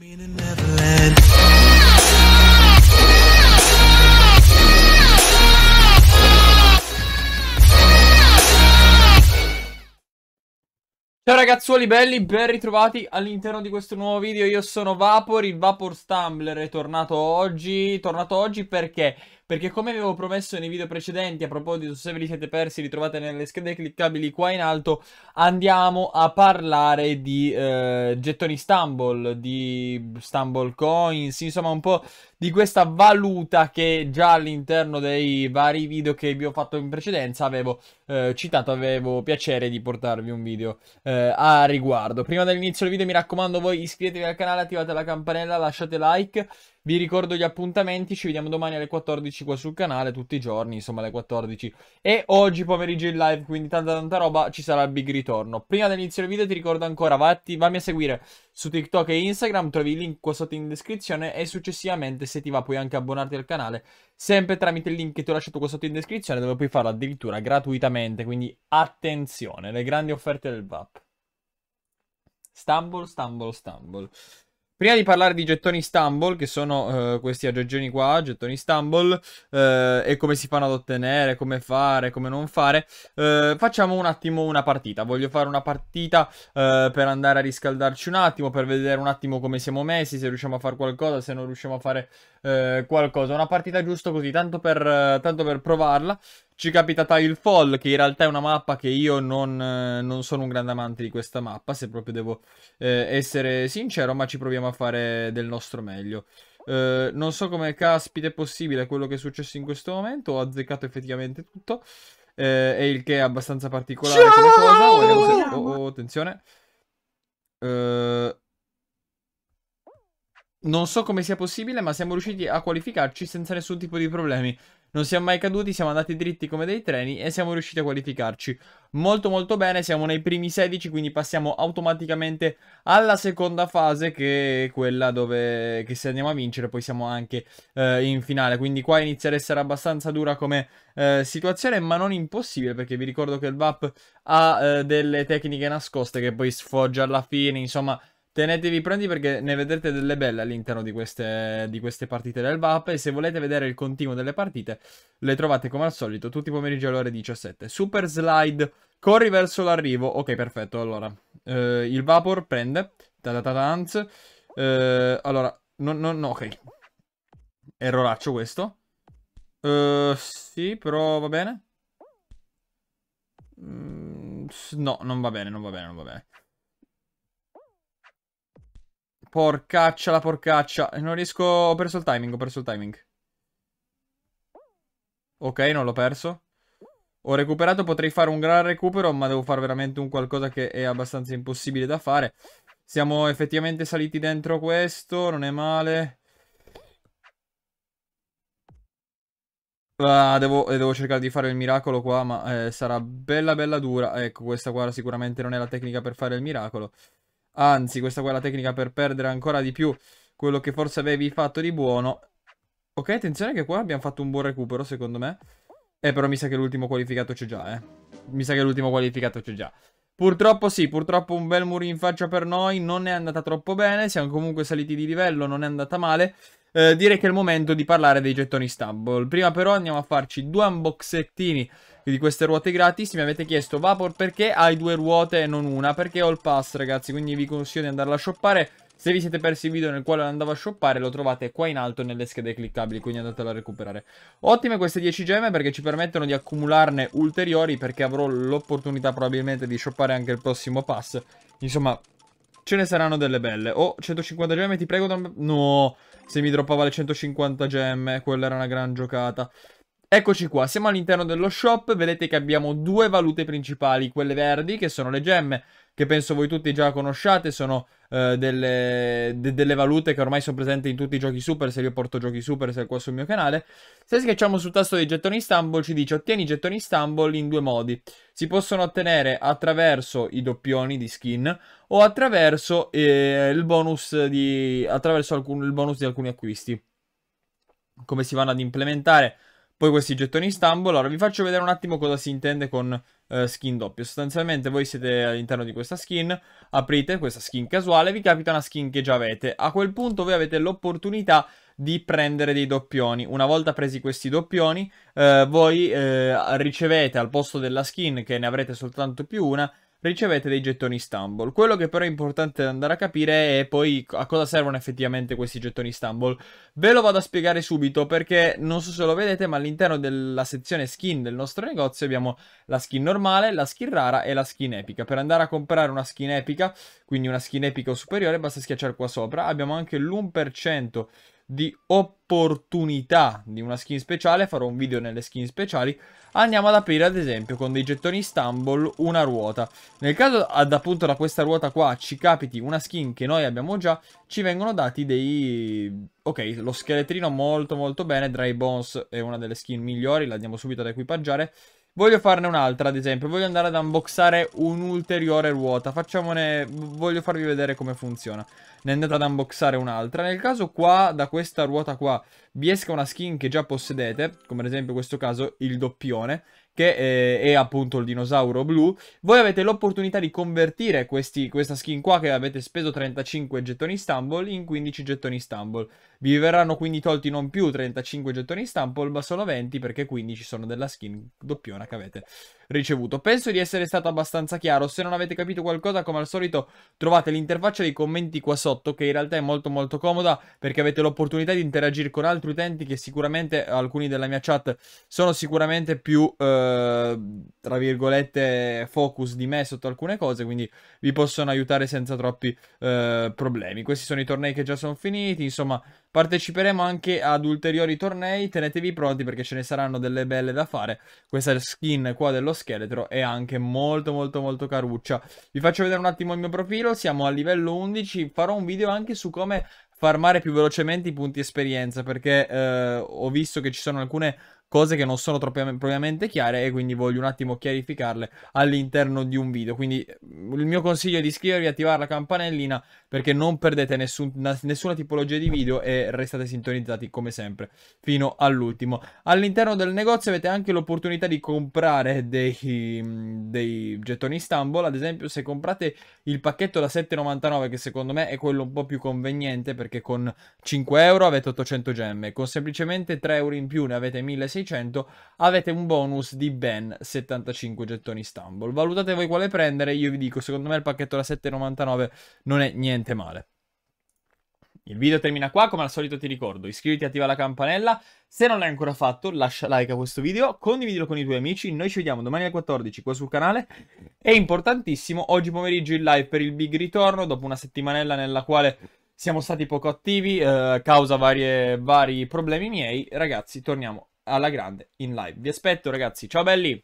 Meaning never ragazzuoli belli, ben ritrovati all'interno di questo nuovo video, io sono Vapor, il Vapor Stumbler è tornato oggi, tornato oggi perché? Perché come avevo promesso nei video precedenti, a proposito se ve li siete persi li trovate nelle schede cliccabili qua in alto, andiamo a parlare di eh, gettoni Stumble, di Stumble Coins, insomma un po' di questa valuta che già all'interno dei vari video che vi ho fatto in precedenza avevo eh, citato, avevo piacere di portarvi un video eh, a riguardo. Prima dell'inizio del video mi raccomando voi iscrivetevi al canale, attivate la campanella, lasciate like. Vi ricordo gli appuntamenti, ci vediamo domani alle 14 qua sul canale, tutti i giorni, insomma alle 14. E oggi pomeriggio in live, quindi tanta tanta roba, ci sarà il big ritorno. Prima dell'inizio del video ti ricordo ancora, vatti, vammi a seguire su TikTok e Instagram, trovi il link qua sotto in descrizione e successivamente se ti va puoi anche abbonarti al canale, sempre tramite il link che ti ho lasciato qua sotto in descrizione, dove puoi farlo addirittura gratuitamente, quindi attenzione, le grandi offerte del VAP. Stumble, stumble, stumble. Prima di parlare di gettoni Stumble, che sono uh, questi aggeggini qua, gettoni Stumble, uh, e come si fanno ad ottenere, come fare, come non fare, uh, facciamo un attimo una partita. Voglio fare una partita eh, per andare a riscaldarci un attimo, per vedere un attimo come siamo messi, se riusciamo a fare qualcosa, se non riusciamo a fare qualcosa. Una partita giusto così, tanto per, tanto per provarla. Ci capita Tile Fall, che in realtà è una mappa che io non, eh, non sono un grande amante di questa mappa, se proprio devo eh, essere sincero, ma ci proviamo a fare del nostro meglio. Eh, non so come caspita è possibile quello che è successo in questo momento, ho azzeccato effettivamente tutto, eh, e il che è abbastanza particolare Ciao! come cosa. Oh, oh, oh attenzione. Eh... Non so come sia possibile, ma siamo riusciti a qualificarci senza nessun tipo di problemi non siamo mai caduti, siamo andati dritti come dei treni e siamo riusciti a qualificarci molto molto bene, siamo nei primi 16 quindi passiamo automaticamente alla seconda fase che è quella dove se andiamo a vincere poi siamo anche eh, in finale, quindi qua inizia ad essere abbastanza dura come eh, situazione ma non impossibile perché vi ricordo che il VAP ha eh, delle tecniche nascoste che poi sfoggia alla fine, insomma Tenetevi pronti perché ne vedrete delle belle all'interno di queste, di queste, partite del VAP e se volete vedere il continuo delle partite le trovate come al solito tutti i pomeriggi alle ore 17. Super slide, corri verso l'arrivo. Ok, perfetto, allora. Eh, il Vapor prende. ta ta ta Tatatatans. Eh, allora, no, no, no, ok. Erroraccio questo. Eh, sì, però va bene. Mm, no, non va bene, non va bene, non va bene. Porcaccia la porcaccia. Non riesco... Ho perso il timing, ho perso il timing. Ok, non l'ho perso. Ho recuperato, potrei fare un gran recupero, ma devo fare veramente un qualcosa che è abbastanza impossibile da fare. Siamo effettivamente saliti dentro questo, non è male. Ah, devo, eh, devo, cercare di fare il miracolo qua, ma eh, sarà bella bella dura. Ecco, questa qua sicuramente non è la tecnica per fare il miracolo. Anzi, questa qua è la tecnica per perdere ancora di più quello che forse avevi fatto di buono. Ok, attenzione che qua abbiamo fatto un buon recupero, secondo me. Eh, però mi sa che l'ultimo qualificato c'è già, eh. Mi sa che l'ultimo qualificato c'è già. Purtroppo sì, purtroppo un bel muro in faccia per noi, non è andata troppo bene, siamo comunque saliti di livello, non è andata male. Eh, direi che è il momento di parlare dei gettoni Stumble. Prima però andiamo a farci due unboxettini di queste ruote gratis. Mi avete chiesto, Vapor, perché hai due ruote e non una? Perché ho il pass, ragazzi, quindi vi consiglio di andarla a shoppare. Se vi siete persi il video nel quale andavo a shoppare lo trovate qua in alto nelle schede cliccabili, quindi andatelo a recuperare. Ottime queste 10 gemme perché ci permettono di accumularne ulteriori perché avrò l'opportunità probabilmente di shoppare anche il prossimo pass. Insomma, ce ne saranno delle belle. Oh, 150 gemme, ti prego. No, se mi droppava le 150 gemme, quella era una gran giocata. Eccoci qua, siamo all'interno dello shop, vedete che abbiamo due valute principali, quelle verdi che sono le gemme, che penso voi tutti già conosciate, sono eh, delle, de delle, valute che ormai sono presenti in tutti i giochi super, se io porto giochi super, se qua sul mio canale. Se schiacciamo sul tasto dei gettoni Istanbul ci dice ottieni i gettoni Istanbul in due modi, si possono ottenere attraverso i doppioni di skin o attraverso, eh, il, bonus di, attraverso alcun, il bonus di alcuni acquisti. Come si vanno ad implementare? poi questi gettoni stampo. Allora, vi faccio vedere un attimo cosa si intende con eh, skin doppio. Sostanzialmente voi siete all'interno di questa skin, aprite questa skin casuale, vi capita una skin che già avete. A quel punto voi avete l'opportunità di prendere dei doppioni. Una volta presi questi doppioni, eh, voi eh, ricevete al posto della skin, che ne avrete soltanto più una, ricevete dei gettoni Stumble. Quello che però è importante andare a capire è poi a cosa servono effettivamente questi gettoni Stumble. Ve lo vado a spiegare subito perché non so se lo vedete ma all'interno della sezione skin del nostro negozio abbiamo la skin normale, la skin rara e la skin epica. Per andare a comprare una skin epica, quindi una skin epica o superiore, basta schiacciare qua sopra. Abbiamo anche l'1% di opportunità di una skin speciale, farò un video nelle skin speciali, andiamo ad aprire ad esempio con dei gettoni Istanbul una ruota. Nel caso ad appunto da questa ruota qua ci capiti una skin che noi abbiamo già, ci vengono dati dei... Ok, lo scheletrino molto molto bene, Dry Bones è una delle skin migliori, la andiamo subito ad equipaggiare. Voglio farne un'altra, ad esempio. Voglio andare ad unboxare un'ulteriore ruota. Facciamone... Voglio farvi vedere come funziona. Ne andate ad unboxare un'altra. Nel caso qua, da questa ruota qua, vi esca una skin che già possedete, come ad esempio in questo caso il doppione, che è, eh, è appunto il dinosauro blu, voi avete l'opportunità di convertire questi, questa skin qua che avete speso 35 gettoni Stumble in 15 gettoni Stumble. Vi verranno quindi tolti non più 35 gettoni Stumble, ma solo 20 perché 15 sono della skin doppiona che avete ricevuto. Penso di essere stato abbastanza chiaro, se non avete capito qualcosa come al solito trovate l'interfaccia dei commenti qua sotto che in realtà è molto molto comoda perché avete l'opportunità di interagire con altri utenti che sicuramente alcuni della mia chat sono sicuramente più... Eh, tra virgolette, focus di me sotto alcune cose, quindi vi possono aiutare senza troppi eh, problemi. Questi sono i tornei che già sono finiti, insomma, parteciperemo anche ad ulteriori tornei, tenetevi pronti perché ce ne saranno delle belle da fare. Questa skin qua dello scheletro è anche molto molto molto caruccia. Vi faccio vedere un attimo il mio profilo, siamo a livello 11, farò un video anche su come farmare più velocemente i punti esperienza perché eh, ho visto che ci sono alcune cose che non sono troppo propriamente chiare e quindi voglio un attimo chiarificarle all'interno di un video. Quindi mm, il mio consiglio è di iscrivervi e attivare la campanellina perché non perdete nessuna, nessuna tipologia di video e restate sintonizzati come sempre fino all'ultimo. All'interno del negozio avete anche l'opportunità di comprare dei, mm, dei gettoni Istanbul, ad esempio se comprate il pacchetto da 7,99 che secondo me è quello un po' più conveniente perché con 5 euro avete 800 gemme, con semplicemente 3 euro in più ne avete 1600 600 avete un bonus di ben 75 gettoni Istanbul. Valutate voi quale prendere, io vi dico, secondo me il pacchetto da 7,99 non è niente male. Il video termina qua, come al solito ti ricordo, iscriviti e attiva la campanella, se non l'hai ancora fatto lascia like a questo video, condividilo con i tuoi amici, noi ci vediamo domani alle 14 qua sul canale e importantissimo, oggi pomeriggio in live per il big ritorno, dopo una settimanella nella quale siamo stati poco attivi, eh, causa varie, vari problemi miei, ragazzi torniamo alla grande in live. Vi aspetto ragazzi, ciao belli!